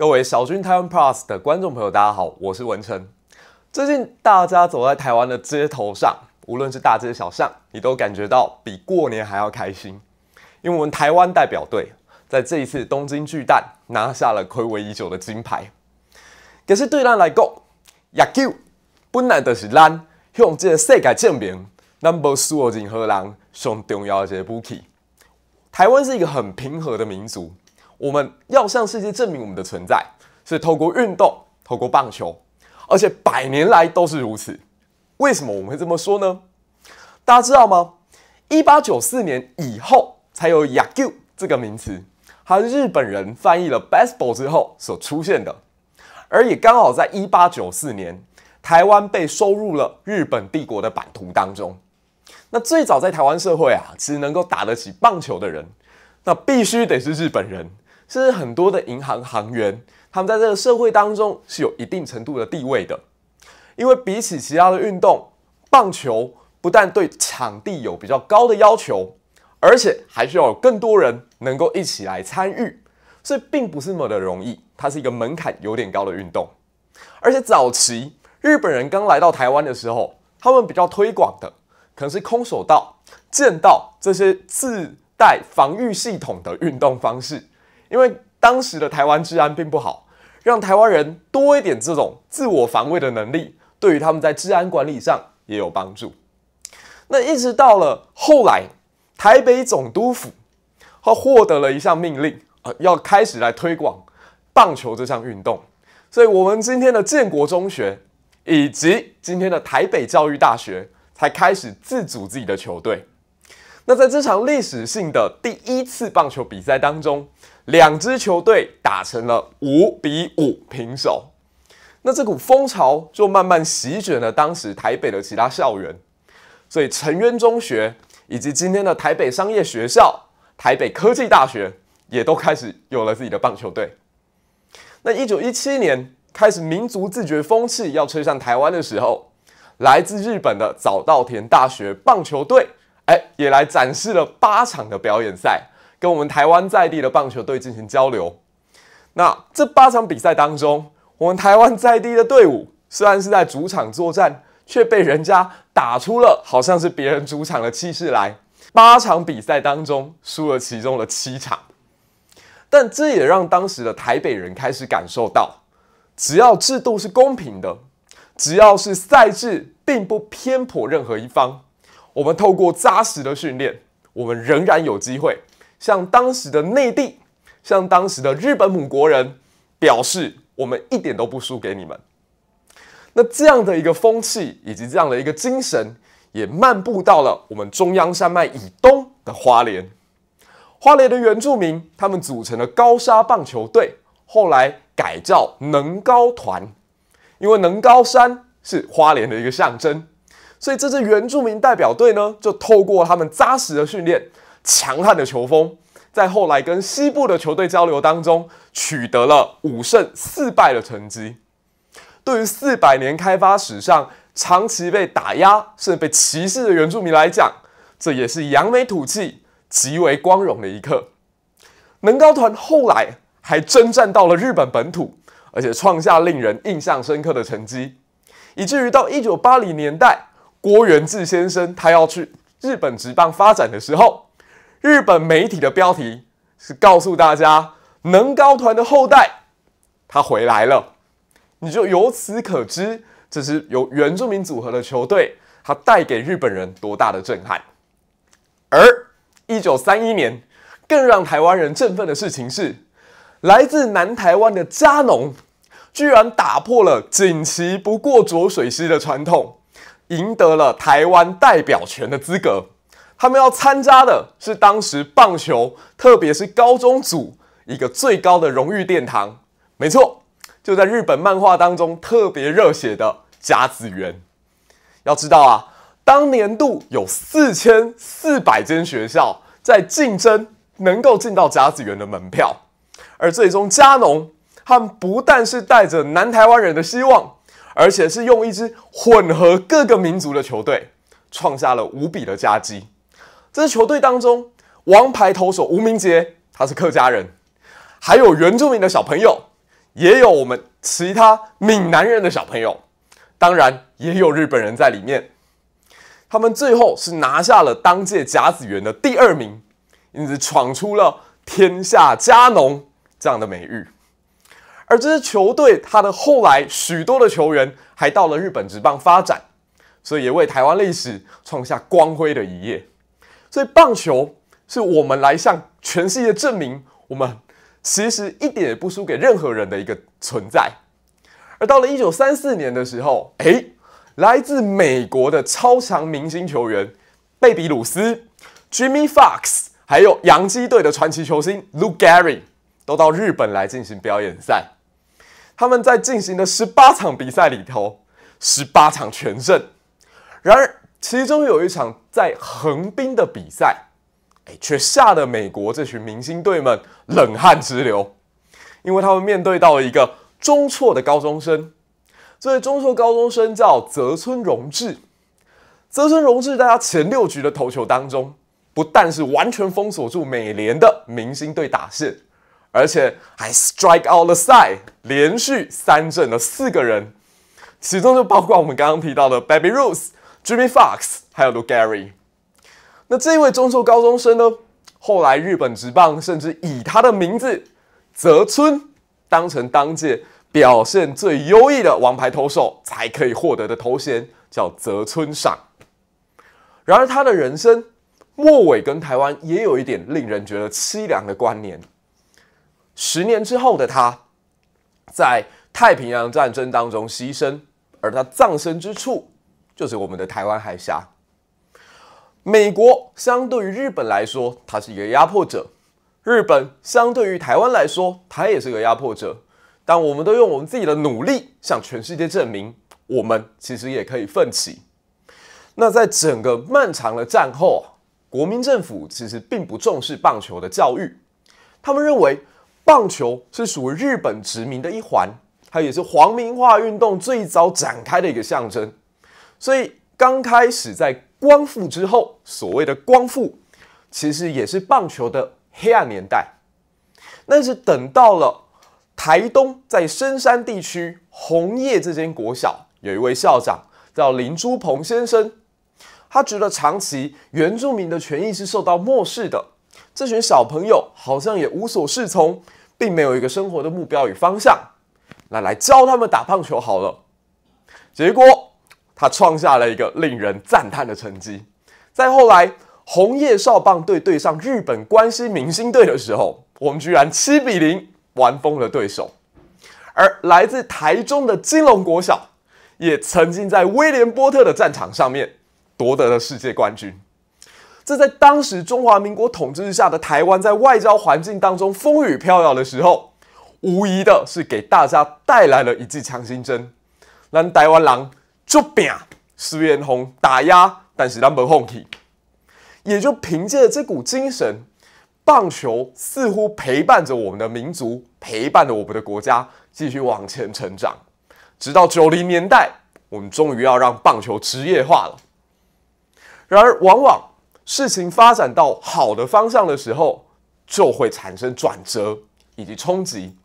各位小军台湾 Plus 的观众朋友，大家好，我是文成。最近大家走在台湾的街头上，无论是大街小巷，你都感觉到比过年还要开心，因为我们台湾代表队在这一次东京巨蛋拿下了暌违已久的金牌。可是对咱来讲，野球本来就是咱向这个世界证明，咱不输任何人上重要的一步棋。台湾是一个很平和的民族。我们要向世界证明我们的存在，是透过运动，透过棒球，而且百年来都是如此。为什么我们会这么说呢？大家知道吗？一八九四年以后才有 y a k u o 这个名词，是日本人翻译了 “baseball” 之后所出现的，而也刚好在一八九四年，台湾被收入了日本帝国的版图当中。那最早在台湾社会啊，只能够打得起棒球的人，那必须得是日本人。甚至很多的银行行员，他们在这个社会当中是有一定程度的地位的。因为比起其他的运动，棒球不但对场地有比较高的要求，而且还需要有更多人能够一起来参与，所以并不是那么的容易。它是一个门槛有点高的运动。而且早期日本人刚来到台湾的时候，他们比较推广的可能是空手道、剑道这些自带防御系统的运动方式。因为当时的台湾治安并不好，让台湾人多一点这种自我防卫的能力，对于他们在治安管理上也有帮助。那一直到了后来，台北总督府他获得了一项命令，啊，要开始来推广棒球这项运动，所以我们今天的建国中学以及今天的台北教育大学才开始自主自己的球队。那在这场历史性的第一次棒球比赛当中。两支球队打成了五比五平手，那这股风潮就慢慢席卷了当时台北的其他校园，所以成渊中学以及今天的台北商业学校、台北科技大学也都开始有了自己的棒球队。那一九一七年开始民族自觉风气要吹上台湾的时候，来自日本的早稻田大学棒球队，哎，也来展示了八场的表演赛。跟我们台湾在地的棒球队进行交流。那这八场比赛当中，我们台湾在地的队伍虽然是在主场作战，却被人家打出了好像是别人主场的气势来。八场比赛当中输了其中的七场，但这也让当时的台北人开始感受到，只要制度是公平的，只要是赛制并不偏颇任何一方，我们透过扎实的训练，我们仍然有机会。向当时的内地，向当时的日本母国人，表示我们一点都不输给你们。那这样的一个风气，以及这样的一个精神，也漫步到了我们中央山脉以东的花莲。花莲的原住民，他们组成了高沙棒球队，后来改叫能高团，因为能高山是花莲的一个象征，所以这支原住民代表队呢，就透过他们扎实的训练。强悍的球风，在后来跟西部的球队交流当中，取得了五胜四败的成绩。对于四百年开发史上长期被打压甚至被歧视的原住民来讲，这也是扬眉吐气、极为光荣的一刻。能高团后来还征战到了日本本土，而且创下令人印象深刻的成绩，以至于到一九八零年代，郭元志先生他要去日本职棒发展的时候。日本媒体的标题是告诉大家，能高团的后代他回来了。你就由此可知，这是由原住民组合的球队，他带给日本人多大的震撼。而1931年，更让台湾人振奋的事情是，来自南台湾的加农，居然打破了锦旗不过浊水溪的传统，赢得了台湾代表权的资格。他们要参加的是当时棒球，特别是高中组一个最高的荣誉殿堂。没错，就在日本漫画当中特别热血的甲子园。要知道啊，当年度有四千四百间学校在竞争，能够进到甲子园的门票。而最终，加农他们不但是带着南台湾人的希望，而且是用一支混合各个民族的球队，创下了无比的佳绩。这支球队当中，王牌投手吴明杰他是客家人，还有原住民的小朋友，也有我们其他闽南人的小朋友，当然也有日本人在里面。他们最后是拿下了当届甲子园的第二名，因此闯出了天下佳农这样的美誉。而这支球队，他的后来许多的球员还到了日本职棒发展，所以也为台湾历史创下光辉的一页。所以棒球是我们来向全世界证明我们其实一点也不输给任何人的一个存在。而到了一九三四年的时候，哎，来自美国的超强明星球员贝比鲁斯 （Jimmy Fox） 还有洋基队的传奇球星 Lou g e h r y 都到日本来进行表演赛。他们在进行的十八场比赛里头，十八场全胜。然而，其中有一场在横滨的比赛，哎，却吓得美国这群明星队们冷汗直流，因为他们面对到了一个中错的高中生。这位中错高中生叫泽村荣治。泽村荣治，在他前六局的投球当中，不但是完全封锁住美联的明星队打线，而且还 strike out 了赛，连续三阵的四个人，其中就包括我们刚刚提到的 Baby Ruth。Jimmy Fox 还有 Lugary，那这位中秀高中生呢？后来日本职棒甚至以他的名字泽村当成当届表现最优异的王牌投手才可以获得的头衔叫泽村赏。然而他的人生末尾跟台湾也有一点令人觉得凄凉的关联。十年之后的他，在太平洋战争当中牺牲，而他葬身之处。就是我们的台湾海峡。美国相对于日本来说，它是一个压迫者；日本相对于台湾来说，它也是个压迫者。但我们都用我们自己的努力，向全世界证明，我们其实也可以奋起。那在整个漫长的战后，国民政府其实并不重视棒球的教育，他们认为棒球是属于日本殖民的一环，它也是皇民化运动最早展开的一个象征。所以刚开始在光复之后，所谓的光复，其实也是棒球的黑暗年代。但是等到了台东在深山地区红叶这间国小，有一位校长叫林朱鹏先生，他觉得长期原住民的权益是受到漠视的，这群小朋友好像也无所适从，并没有一个生活的目标与方向。那来教他们打棒球好了。结果。他创下了一个令人赞叹的成绩。再后来，红叶少棒队对上日本关西明星队的时候，我们居然七比零玩疯了对手。而来自台中的金龙国小，也曾经在威廉波特的战场上面夺得了世界冠军。这在当时中华民国统治下的台湾，在外交环境当中风雨飘摇的时候，无疑的是给大家带来了一剂强心针，让台湾狼就拼，输赢红打压，但是他们不放弃。也就凭借着这股精神，棒球似乎陪伴着我们的民族，陪伴着我们的国家，继续往前成长。直到九零年代，我们终于要让棒球职业化了。然而，往往事情发展到好的方向的时候，就会产生转折以及冲击。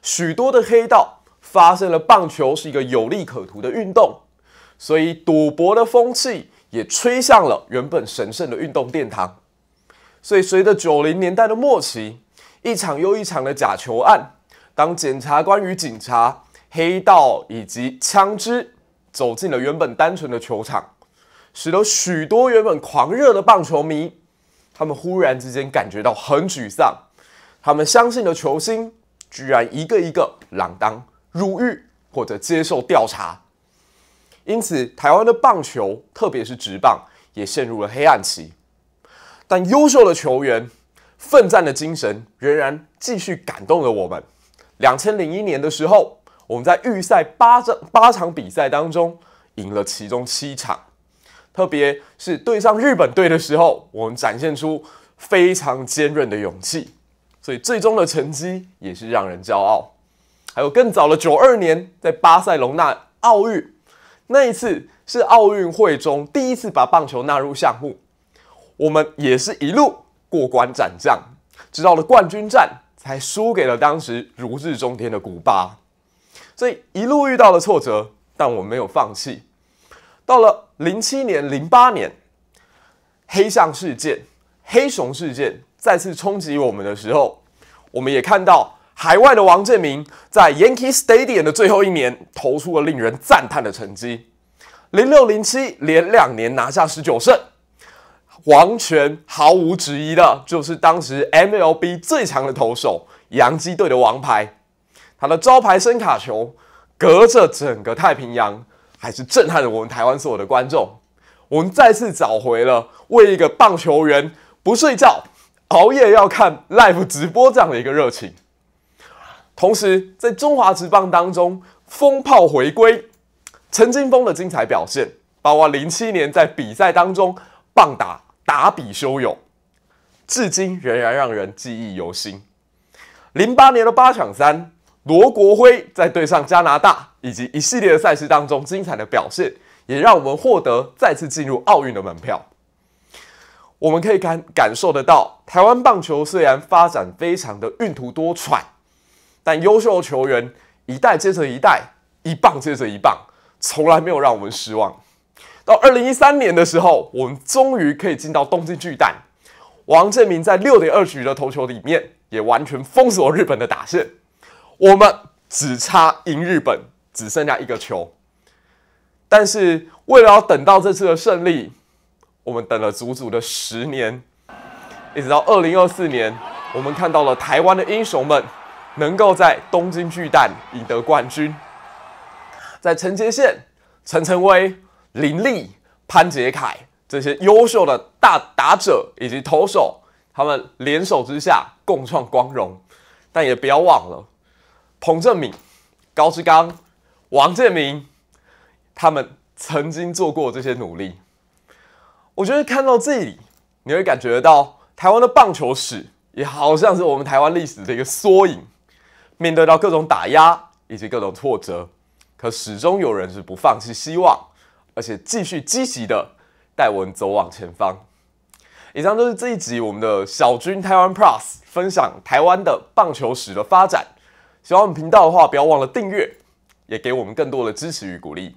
许多的黑道。发现了棒球是一个有利可图的运动，所以赌博的风气也吹向了原本神圣的运动殿堂。所以，随着九零年代的末期，一场又一场的假球案，当检察官与警察、黑道以及枪支走进了原本单纯的球场，使得许多原本狂热的棒球迷，他们忽然之间感觉到很沮丧。他们相信的球星，居然一个一个锒铛。入狱或者接受调查，因此台湾的棒球，特别是职棒，也陷入了黑暗期。但优秀的球员、奋战的精神仍然继续感动了我们。两千零一年的时候，我们在预赛八场八场比赛当中赢了其中七场，特别是对上日本队的时候，我们展现出非常坚韧的勇气，所以最终的成绩也是让人骄傲。还有更早的九二年，在巴塞隆纳奥运，那一次是奥运会中第一次把棒球纳入项目，我们也是一路过关斩将，直到了冠军战才输给了当时如日中天的古巴，所以一路遇到了挫折，但我没有放弃。到了零七年、零八年，黑象事件、黑熊事件再次冲击我们的时候，我们也看到。海外的王建民在 Yankee Stadium 的最后一年投出了令人赞叹的成绩，零六零七连两年拿下十九胜，王权毫无质疑的就是当时 MLB 最强的投手，洋基队的王牌。他的招牌声卡球，隔着整个太平洋，还是震撼了我们台湾所有的观众。我们再次找回了为一个棒球员不睡觉、熬夜要看 live 直播这样的一个热情。同时，在中华职棒当中，风炮回归，陈金峰的精彩表现，包括零七年在比赛当中棒打打比修勇，至今仍然让人记忆犹新。零八年的八强三，罗国辉在对上加拿大以及一系列的赛事当中精彩的表现，也让我们获得再次进入奥运的门票。我们可以感感受得到，台湾棒球虽然发展非常的运途多舛。但优秀球员一代接着一代，一棒接着一棒，从来没有让我们失望。到二零一三年的时候，我们终于可以进到东京巨蛋。王建民在六点二局的投球里面，也完全封锁日本的打线。我们只差赢日本，只剩下一个球。但是为了要等到这次的胜利，我们等了足足的十年，一直到二零二四年，我们看到了台湾的英雄们。能够在东京巨蛋赢得冠军，在陈杰线陈诚威、林立、潘杰凯这些优秀的大打者以及投手，他们联手之下共创光荣。但也不要忘了彭振敏、高志刚、王建民，他们曾经做过这些努力。我觉得看到这里，你会感觉到，台湾的棒球史也好像是我们台湾历史的一个缩影。面对到各种打压以及各种挫折，可始终有人是不放弃希望，而且继续积极的带我们走往前方。以上就是这一集我们的小军台湾 Plus 分享台湾的棒球史的发展。喜欢我们频道的话，不要忘了订阅，也给我们更多的支持与鼓励。